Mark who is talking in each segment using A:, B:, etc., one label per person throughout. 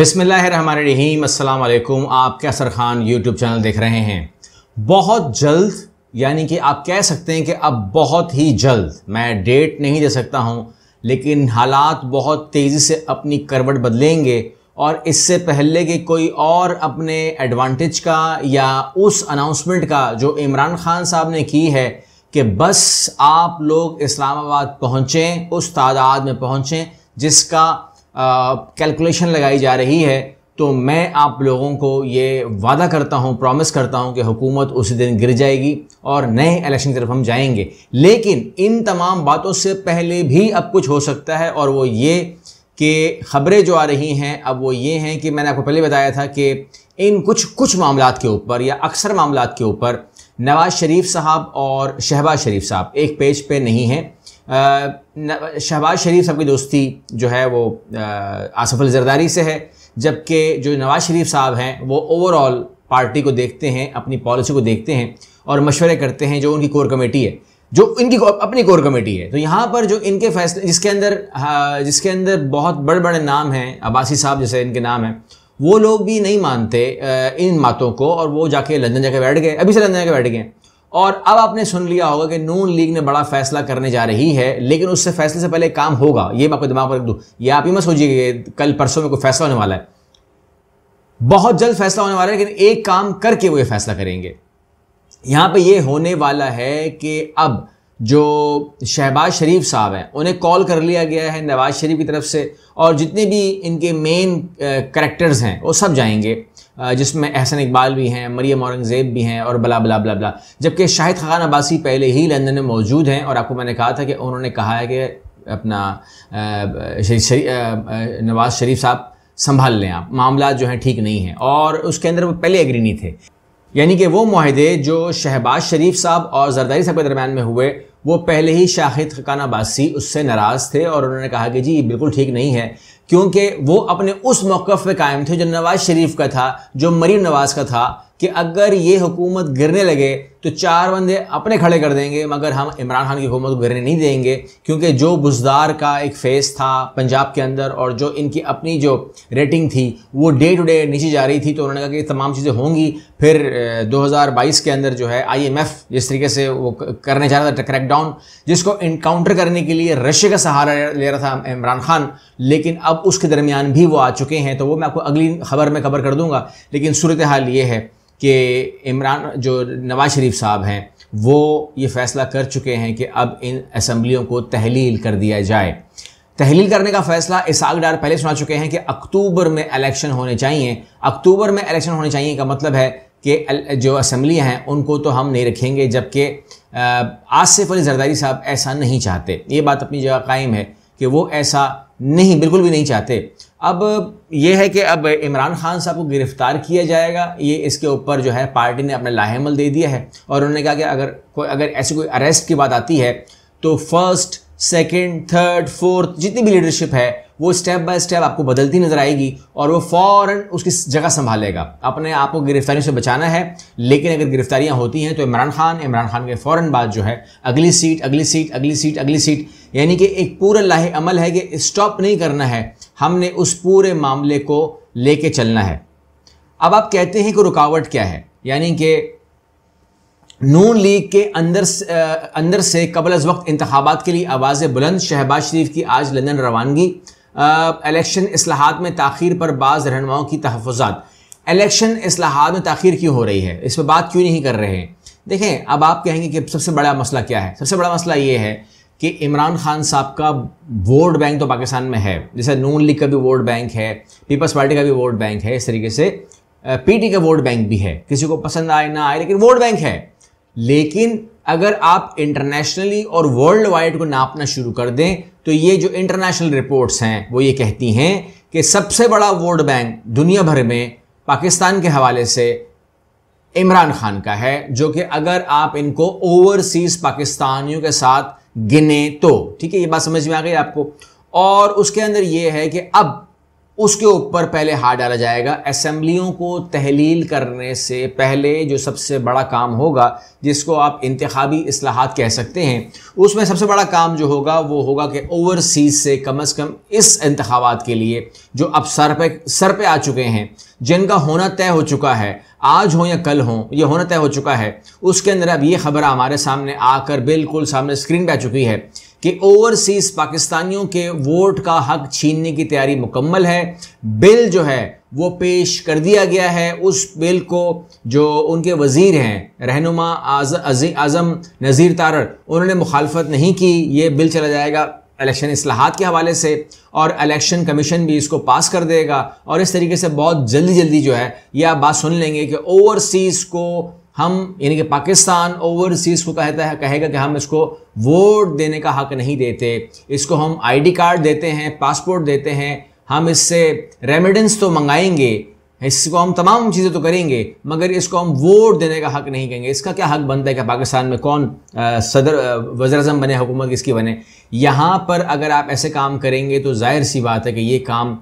A: अस्सलाम वालेकुम आप कैसर खान यूट्यूब चैनल देख रहे हैं बहुत जल्द यानी कि आप कह सकते हैं कि अब बहुत ही जल्द मैं डेट नहीं दे सकता हूं लेकिन हालात बहुत तेज़ी से अपनी करवट बदलेंगे और इससे पहले कि कोई और अपने एडवांटेज का या उस अनाउंसमेंट का जो इमरान खान साहब ने की है कि बस आप लोग इस्लामाबाद पहुँचें उस तादाद में पहुँचें जिसका कैलकुलेशन लगाई जा रही है तो मैं आप लोगों को ये वादा करता हूँ प्रॉमिस करता हूँ कि हुकूमत उस दिन गिर जाएगी और नए इलेक्शन की तरफ हम जाएंगे लेकिन इन तमाम बातों से पहले भी अब कुछ हो सकता है और वो ये कि खबरें जो आ रही हैं अब वो ये हैं कि मैंने आपको पहले बताया था कि इन कुछ कुछ मामला के ऊपर या अक्सर मामला के ऊपर नवाज़ शरीफ साहब और शहबाज शरीफ साहब एक पेज पे नहीं हैं शहबाज शरीफ साहब की दोस्ती जो है वो आसफ़ अल जरदारी से है जबकि जो नवाज शरीफ साहब हैं वो ओवरऑल पार्टी को देखते हैं अपनी पॉलिसी को देखते हैं और मशवरे करते हैं जो उनकी कोर कमेटी है जो इनकी अपनी कोर कमेटी है तो यहाँ पर जो इनके फैसले जिसके अंदर जिसके अंदर बहुत बड़े बड़े नाम हैं अबासी साहब जैसे इनके नाम हैं वो लोग भी नहीं मानते इन बातों को और वो जाके लंदन जाके बैठ गए अभी से लंदन जाके बैठ गए और अब आपने सुन लिया होगा कि नून लीग ने बड़ा फैसला करने जा रही है लेकिन उससे फैसले से पहले काम होगा ये मैं आपको दिमाग पर रख दूँ ये आप ही मत सोचिए कल परसों में कोई फैसला होने वाला है बहुत जल्द फैसला होने वाला है लेकिन एक काम करके वो ये फैसला करेंगे यहाँ पे ये होने वाला है कि अब जो शहबाज शरीफ साहब हैं उन्हें कॉल कर लिया गया है नवाज शरीफ की तरफ से और जितने भी इनके मेन करेक्टर्स हैं वो सब जाएंगे जिसमें अहसन इकबाल भी हैं मरियम औरंगज़ेब भी हैं और बला बला बला बला जबकि शाहिद खान अब्बासी पहले ही लंदन में मौजूद हैं और आपको मैंने कहा था कि उन्होंने कहा है कि अपना नवाज़ शरीफ साहब संभाल लें आप मामला जो हैं ठीक नहीं हैं और उसके अंदर वो पहले एग्री नहीं थे यानी कि वो माहदे जो शहबाज शरीफ साहब और जरदारी साहब के दरमियान में हुए वो पहले ही शाहिद खान अब्बासी उससे नाराज़ थे और उन्होंने कहा कि जी बिल्कुल ठीक नहीं है क्योंकि वो अपने उस मौक़ पे कायम थे जो नवाज शरीफ का था जो मरीम नवाज का था कि अगर ये हुकूमत गिरने लगे तो चार बंदे अपने खड़े कर देंगे मगर हम इमरान खान की हुकूमत को गिरने नहीं देंगे क्योंकि जो बुजदार का एक फेस था पंजाब के अंदर और जो इनकी अपनी जो रेटिंग थी वो डे टू डे नीचे जा रही थी तो उन्होंने कहा कि तमाम चीज़ें होंगी फिर 2022 के अंदर जो है आईएमएफ जिस तरीके से वो करने जा रहा था क्रैकडाउन जिसको इनकाउंटर करने के लिए रशिया का सहारा ले रहा था इमरान खान लेकिन अब उसके दरमियान भी वो आ चुके हैं तो वो मैं आपको अगली खबर में कवर कर दूंगा लेकिन सूरत हाल ये है कि इमरान जो नवाज शरीफ साहब हैं वो ये फैसला कर चुके हैं कि अब इन असम्बलियों को तहलील कर दिया जाए तहलील करने का फैसला इसाक डार पहले सुना चुके हैं कि अक्टूबर में इलेक्शन होने चाहिए अक्टूबर में इलेक्शन होने चाहिए का मतलब है कि जो असम्बलियाँ हैं उनको तो हम नहीं रखेंगे जबकि आसिफ अली जरदारी साहब ऐसा नहीं चाहते ये बात अपनी जगह कायम है कि वो ऐसा नहीं बिल्कुल भी नहीं चाहते अब यह है कि अब इमरान खान साहब को गिरफ़्तार किया जाएगा ये इसके ऊपर जो है पार्टी ने अपना लाहेमल दे दिया है और उन्होंने कहा कि अगर कोई अगर ऐसी कोई अरेस्ट की बात आती है तो फर्स्ट सेकंड, थर्ड फोर्थ जितनी भी लीडरशिप है वो स्टेप बाय स्टेप आपको बदलती नज़र आएगी और वो फ़ौर उसकी जगह संभालेगा अपने आप को गिरफ्तारी से बचाना है लेकिन अगर गिरफ्तारियाँ होती हैं तो इमरान खान इमरान खान के फ़ौर बाद जो है अगली सीट अगली सीट अगली सीट अगली सीट यानी कि एक पूरा लाहे अमल है कि स्टॉप नहीं करना है हमने उस पूरे मामले को लेके चलना है अब आप कहते हैं कि रुकावट क्या है यानी कि नून लीग के अंदर से, अंदर से कबल अज वक्त इंतबात के लिए आवाज़ बुलंद शहबाज शरीफ की आज लंदन रवानगी इलेक्शन असलाहत में तखिर पर बाज़ रहनुमाओं की तहफ़ात इलेक्शन असलाहत में तखिर क्यों हो रही है इस पर बात क्यों नहीं कर रहे हैं देखें अब आप कहेंगे कि सबसे बड़ा मसला क्या है सबसे बड़ा मसला ये है कि इमरान खान साहब का वोट बैंक तो पाकिस्तान में है जैसे नून लीग का भी वोट बैंक है पीपल्स पार्टी का भी वोट बैंक है इस तरीके से पीटी का वोट बैंक भी है किसी को पसंद आए ना आए लेकिन वोट बैंक है लेकिन अगर आप इंटरनेशनली और वर्ल्ड वाइड को नापना शुरू कर दें तो ये जो इंटरनेशनल रिपोर्ट्स हैं वो ये कहती हैं कि सबसे बड़ा वोट बैंक दुनिया भर में पाकिस्तान के हवाले से इमरान खान का है जो कि अगर आप इनको ओवरसीज पाकिस्तानियों के साथ गिने तो ठीक है ये बात समझ में आ गई आपको और उसके अंदर ये है कि अब उसके ऊपर पहले हाथ डाला जाएगा असम्बलियों को तहलील करने से पहले जो सबसे बड़ा काम होगा जिसको आप इंतबी असलाहत कह सकते हैं उसमें सबसे बड़ा काम जो होगा वो होगा कि ओवरसीज़ से कम अज़ कम इस इंतबात के लिए जो अब सर पे सर पे आ चुके हैं जिनका होना तय हो चुका है आज हो या कल हो ये होना तय हो चुका है उसके अंदर अब ये खबर हमारे सामने आकर बिल्कुल सामने स्क्रीन पर आ चुकी है कि ओवरसीज पाकिस्तानियों के वोट का हक छीनने की तैयारी मुकम्मल है बिल जो है वो पेश कर दिया गया है उस बिल को जो उनके वज़ीर हैं रहनुमा आज़, आज़म नज़ीर तारड़ उन्होंने मुखालफत नहीं की ये बिल चला जाएगा इलेक्शन असलाहत के हवाले से और इलेक्शन कमीशन भी इसको पास कर देगा और इस तरीके से बहुत जल्दी जल्दी जो है यह आप बात सुन लेंगे कि ओवरसीज़ को हम यानी कि पाकिस्तान ओवरसीज़ को कहता है कहेगा कि हम इसको वोट देने का हक नहीं देते इसको हम आईडी कार्ड देते हैं पासपोर्ट देते हैं हम इससे रेमिडेंस तो मंगाएंगे इसको हम तमाम चीज़ें तो करेंगे मगर इसको हम वोट देने का हक नहीं कहेंगे इसका क्या हक बनता है कि पाकिस्तान में कौन आ, सदर वजर अजम बने हुकूमत किसकी बने यहाँ पर अगर आप ऐसे काम करेंगे तो जाहिर सी बात है कि ये काम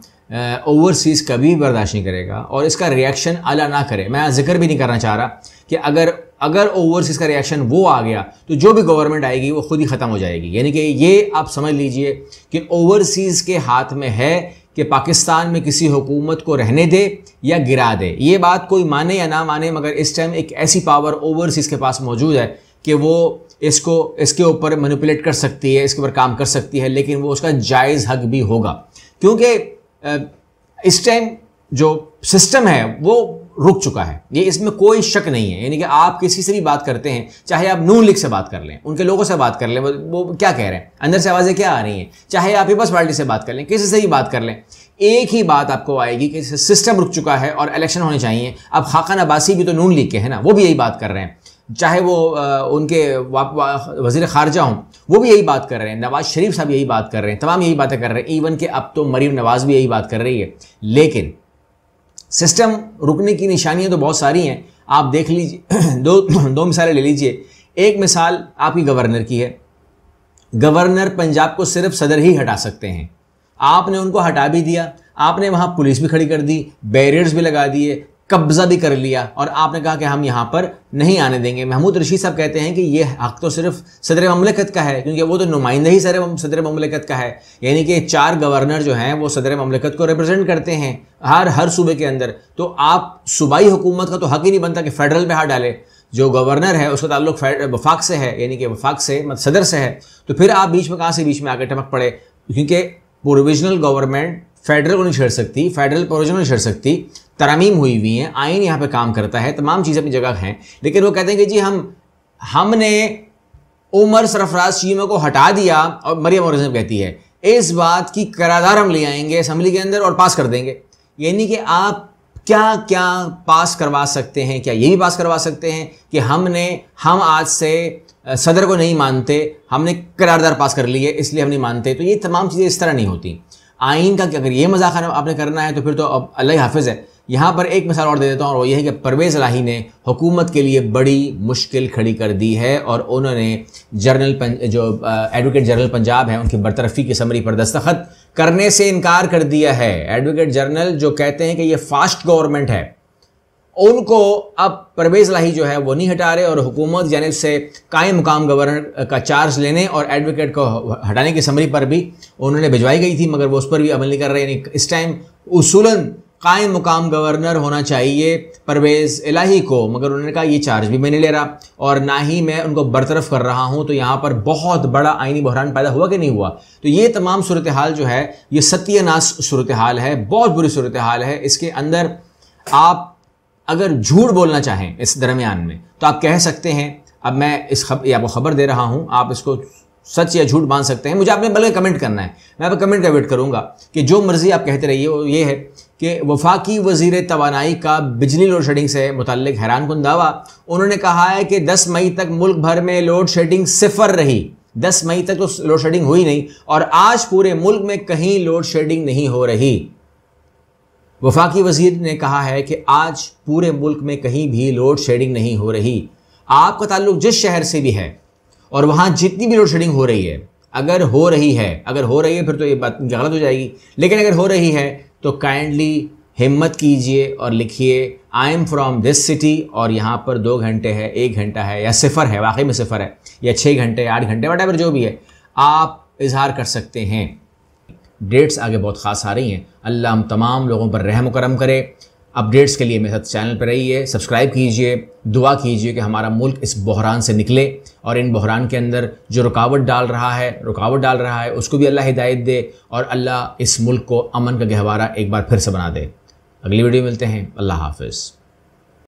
A: ओवरसीज़ कभी बर्दाश्त नहीं करेगा और इसका रिएक्शन अला ना करे मैं जिक्र भी नहीं करना चाह रहा कि अगर अगर ओवरसीज़ का रिएक्शन वो आ गया तो जो भी गवर्नमेंट आएगी वो खुद ही ख़त्म हो जाएगी यानी कि ये आप समझ लीजिए कि ओवरसीज़ के हाथ में है कि पाकिस्तान में किसी हुकूमत को रहने दे या गिरा दे ये बात कोई माने या ना माने मगर इस टाइम एक ऐसी पावर ओवरसीज़ के पास मौजूद है कि वो इसको इसके ऊपर मैनिपुलेट कर सकती है इसके ऊपर काम कर सकती है लेकिन वो उसका जायज़ हक भी होगा क्योंकि इस टाइम जो सिस्टम है वो रुक चुका है ये इसमें कोई शक नहीं है यानी कि आप किसी से भी बात करते हैं चाहे आप नून लीग से बात कर लें उनके लोगों से बात कर लें वो क्या कह रहे हैं अंदर से आवाज़ें क्या आ रही हैं चाहे आप पीपल्स पार्टी से बात कर लें किसी से भी बात कर लें एक ही बात आपको आएगी कि सिस्टम रुक चुका है और इलेक्शन होने चाहिए अब खाकान अब्बासी भी तो नून लीग के हैं ना वो भी यही बात कर रहे हैं चाहे वो आ, उनके वजीर खारजा हों वो भी यही बात कर रहे हैं नवाज़ शरीफ साहब यही बात कर रहे हैं तमाम यही बातें कर रहे हैं इवन के अब तो मरीम नवाज़ भी यही बात कर रही है लेकिन सिस्टम रुकने की निशानियाँ तो बहुत सारी हैं आप देख लीजिए दो दो मिसालें ले लीजिए एक मिसाल आपकी गवर्नर की है गवर्नर पंजाब को सिर्फ सदर ही हटा सकते हैं आपने उनको हटा भी दिया आपने वहाँ पुलिस भी खड़ी कर दी बैरियर्स भी लगा दिए कब्जा भी कर लिया और आपने कहा कि हम यहाँ पर नहीं आने देंगे महमूद रशीद साहब कहते हैं कि ये हक तो सिर्फ सदर ममलिकत का है क्योंकि वो तो नुमाइंदा ही सर सदर ममलिकत का है यानी कि चार गवर्नर जो हैं वो सदर ममलिकत को रिप्रेजेंट करते हैं हर हर सूबे के अंदर तो आप सूबाई हुकूमत का तो हक ही नहीं बनता कि फेडरल में हाथ डाले जो गवर्नर है उसका ताल्लुक वफाक से है यानी कि वफाक से मत सदर से है तो फिर आप बीच में कहाँ से बीच में आकर टमक पड़े क्योंकि प्रोविजनल गवर्नमेंट फेडरल को नहीं छेड़ सकती फेडरल प्रोविजन नहीं छेड़ सकती तरमीम हुई हुई हैं आइन यहाँ पे काम करता है तमाम चीज़ें अपनी जगह हैं लेकिन वो कहते हैं कि जी हम हमने उमर सरफराज चीमा को हटा दिया और मरियम और कहती है इस बात की करारदार हम ले आएंगे असम्बली के अंदर और पास कर देंगे यानी कि आप क्या क्या पास करवा सकते हैं क्या ये भी पास करवा सकते हैं कि हमने हम आज से सदर को नहीं मानते हमने करारदार पास कर लिए इसलिए हम नहीं मानते तो ये तमाम चीज़ें इस तरह नहीं होती आइन का कि अगर ये मजाक आपने करना है तो फिर तो अब अल्लाह हाफिज़ है यहाँ पर एक मिसाल और दे देता हूँ और वो ये है कि परवेज़ लाही ने हुकूमत के लिए बड़ी मुश्किल खड़ी कर दी है और उन्होंने जनरल जो एडवोकेट जनरल पंजाब है उनकी बरतरफी की समरी पर दस्तखत करने से इनकार कर दिया है एडवोकेट जनरल जो कहते हैं कि ये फास्ट गवर्नमेंट है उनको अब परवेज लाही जो है वो नहीं हटा रहे और हुकूमत जानब से कायम मुकाम गवर्नर का चार्ज लेने और एडवोकेट को हटाने की समरी पर भी उन्होंने भिजवाई गई थी मगर वो उस पर भी अमल नहीं कर रहे यानी इस टाइम उसूलन कायम मुकाम गवर्नर होना चाहिए परवेज़ इलाही को मगर उन्होंने कहा ये चार्ज भी मैं नहीं ले रहा और ना ही मैं उनको बरतरफ कर रहा हूँ तो यहाँ पर बहुत बड़ा आइनी बहरान पैदा हुआ कि नहीं हुआ तो ये तमाम सूरत हाल जो है ये सत्यनाश सूरत हाल है बहुत बुरी सूरत हाल है इसके अंदर आप अगर झूठ बोलना चाहें इस दरमियान में तो आप कह सकते हैं अब मैं इस खबर या वो खबर दे रहा हूँ आप इसको सच या झूठ मान सकते हैं मुझे आपने बल्कि कमेंट करना है मैं आप कमेंट का वेट करूंगा कि जो मर्ज़ी आप कहते रहिए वो ये है कि वफाकी वजीर तोानाई का बिजली लोड शेडिंग से मुतल हैरान कन दावा उन्होंने कहा है कि 10 मई तक मुल्क भर में लोड शेडिंग सिफर रही 10 मई तक तो लोड शेडिंग हुई नहीं और आज पूरे मुल्क में कहीं लोड शेडिंग नहीं हो रही वफाकी वजीर ने कहा है कि आज पूरे मुल्क में कहीं भी लोड शेडिंग नहीं हो रही आपका ताल्लुक जिस शहर से भी है और वहाँ जितनी भी लोड शेडिंग हो रही है अगर हो रही है अगर हो रही है फिर तो ये बात गलत तो हो जाएगी लेकिन अगर हो रही है तो काइंडली हिम्मत कीजिए और लिखिए I am from this city और यहाँ पर दो घंटे है एक घंटा है या सिफ़र है वाकई में सिफ़र है या छः घंटे आठ घंटे वट जो भी है आप इजहार कर सकते हैं डेट्स आगे बहुत ख़ास आ रही हैं अल्लाह हम तमाम लोगों पर रहम करम करे अपडेट्स के लिए मेरे साथ चैनल पर रहिए सब्सक्राइब कीजिए दुआ कीजिए कि हमारा मुल्क इस बहरान से निकले और इन बहरान के अंदर जो रुकावट डाल रहा है रुकावट डाल रहा है उसको भी अल्लाह हिदायत दे और अल्लाह इस मुल्क को अमन का गहवारा एक बार फिर से बना दे अगली वीडियो मिलते हैं अल्लाह हाफिज़